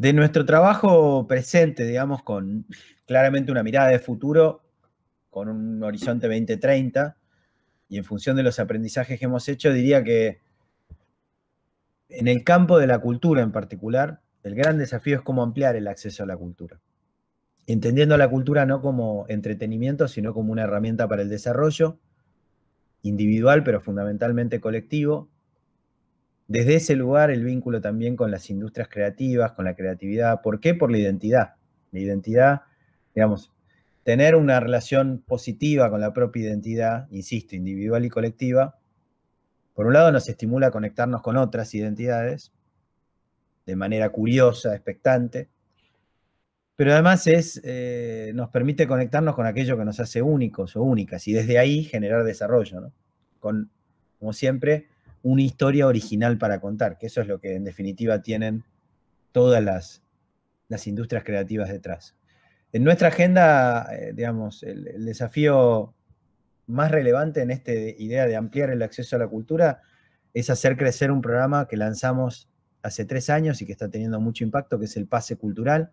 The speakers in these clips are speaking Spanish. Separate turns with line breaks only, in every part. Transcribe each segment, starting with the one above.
de nuestro trabajo presente, digamos, con claramente una mirada de futuro, con un horizonte 2030, y en función de los aprendizajes que hemos hecho, diría que en el campo de la cultura en particular, el gran desafío es cómo ampliar el acceso a la cultura. Entendiendo la cultura no como entretenimiento, sino como una herramienta para el desarrollo individual, pero fundamentalmente colectivo, desde ese lugar el vínculo también con las industrias creativas, con la creatividad. ¿Por qué? Por la identidad. La identidad, digamos, tener una relación positiva con la propia identidad, insisto, individual y colectiva, por un lado nos estimula a conectarnos con otras identidades de manera curiosa, expectante, pero además es, eh, nos permite conectarnos con aquello que nos hace únicos o únicas y desde ahí generar desarrollo, ¿no? Con, como siempre, una historia original para contar, que eso es lo que en definitiva tienen todas las, industrias creativas detrás. En nuestra agenda, eh, digamos, el, el, desafío más relevante en esta idea de ampliar el acceso a la cultura es hacer crecer un programa que lanzamos hace tres años y que está teniendo mucho impacto, que es el pase cultural.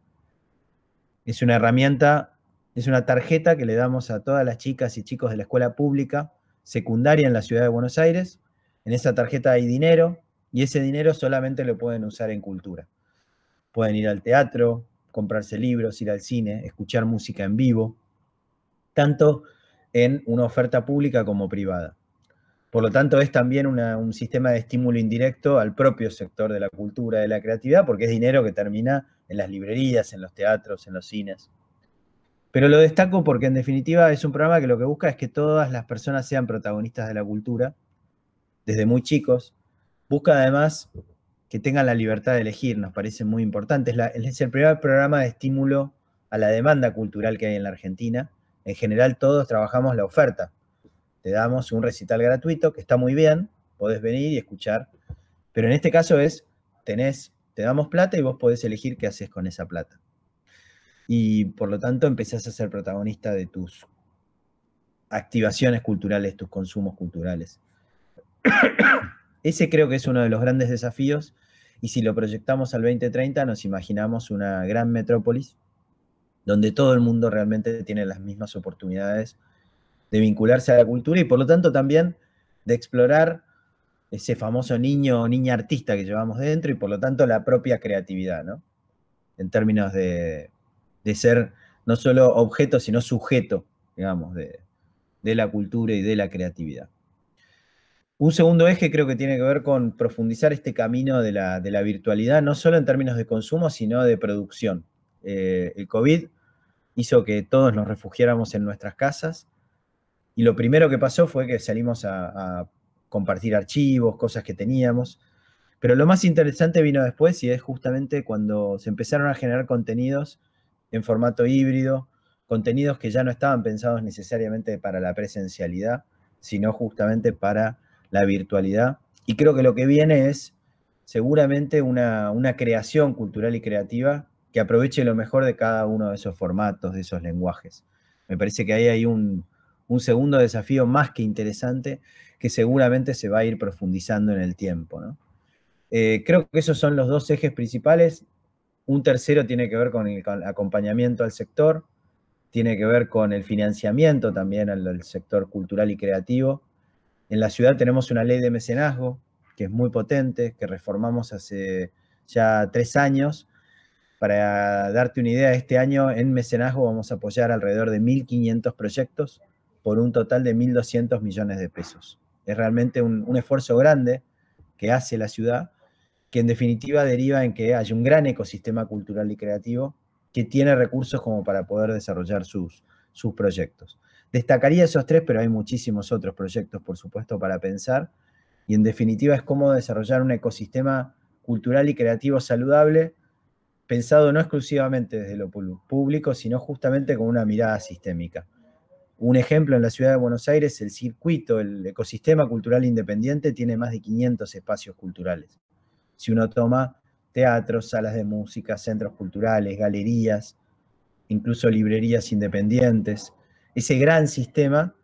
Es una herramienta, es una tarjeta que le damos a todas las chicas y chicos de la escuela pública secundaria en la ciudad de Buenos Aires, en esa tarjeta hay dinero y ese dinero solamente lo pueden usar en cultura. Pueden ir al teatro, comprarse libros, ir al cine, escuchar música en vivo, tanto en una oferta pública como privada. Por lo tanto, es también un sistema de estímulo indirecto al propio sector de la cultura, de la creatividad, porque es dinero que termina en las librerías, en los teatros, en los cines. Pero lo destaco porque en definitiva es un programa que lo que busca es que todas las personas sean protagonistas de la cultura desde muy chicos. Busca además que tengan la libertad de elegir, nos parece muy importante. Es, el primer programa de estímulo a la demanda cultural que hay en la Argentina. En general todos trabajamos la oferta. Te damos un recital gratuito, que está muy bien, podés venir y escuchar. Pero en este caso es, tenés, te damos plata y vos podés elegir qué haces con esa plata. Y por lo tanto empezás a ser protagonista de tus activaciones culturales, tus consumos culturales. Ese creo que es uno de los grandes desafíos y si lo proyectamos al 2030 nos imaginamos una gran metrópolis donde todo el mundo realmente tiene las mismas oportunidades de vincularse a la cultura y por lo tanto también de explorar ese famoso niño o niña artista que llevamos dentro y por lo tanto la propia creatividad, En términos de, ser no solo objeto, sino sujeto, digamos, de la cultura y de la creatividad. Un segundo eje creo que tiene que ver con profundizar este camino de la, virtualidad, no solo en términos de consumo, sino de producción. Eh, el COVID hizo que todos nos refugiáramos en nuestras casas y lo primero que pasó fue que salimos a compartir archivos, cosas que teníamos. Pero lo más interesante vino después y es justamente cuando se empezaron a generar contenidos en formato híbrido, contenidos que ya no estaban pensados necesariamente para la presencialidad, sino justamente para la virtualidad. Y creo que lo que viene es seguramente una, creación cultural y creativa que aproveche lo mejor de cada uno de esos formatos, de esos lenguajes. Me parece que ahí hay un, un segundo desafío más que interesante que seguramente se va a ir profundizando en el tiempo. Eh, creo que esos son los dos ejes principales. Un tercero tiene que ver con el, acompañamiento al sector, tiene que ver con el financiamiento también al sector cultural y creativo, en la ciudad tenemos una ley de mecenazgo que es muy potente, que reformamos hace ya tres años. Para darte una idea, este año en mecenazgo vamos a apoyar alrededor de 1.500 proyectos por un total de 1.200 millones de pesos. Es realmente un, esfuerzo grande que hace la ciudad, que en definitiva deriva en que hay un gran ecosistema cultural y creativo que tiene recursos como para poder desarrollar sus proyectos. Destacaría esos tres, pero hay muchísimos otros proyectos, por supuesto, para pensar. Y en definitiva es cómo desarrollar un ecosistema cultural y creativo saludable, pensado no exclusivamente desde lo público, sino justamente con una mirada sistémica. Un ejemplo en la ciudad de Buenos Aires, el circuito, el ecosistema cultural independiente tiene más de 500 espacios culturales. Si uno toma teatros, salas de música, centros culturales, galerías, incluso librerías independientes, ese gran sistema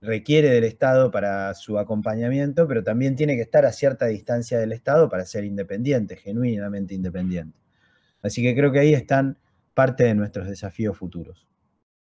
requiere del Estado para su acompañamiento, pero también tiene que estar a cierta distancia del Estado para ser independiente, genuinamente independiente. Así que creo que ahí están parte de nuestros desafíos futuros.